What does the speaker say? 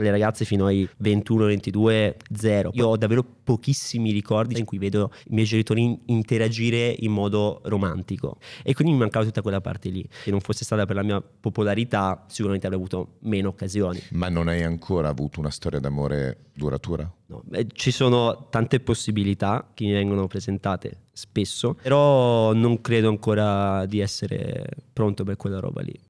le ragazze fino ai 21-22, zero. Io ho davvero pochissimi ricordi in cui vedo i miei genitori interagire in modo romantico e quindi mi mancava tutta quella parte lì. Se non fosse stata per la mia popolarità, sicuramente avrei avuto meno occasioni. Ma non hai ancora avuto una storia d'amore duratura? No. Beh, ci sono tante possibilità che mi vengono presentate spesso, però non credo ancora di essere pronto per quella roba lì.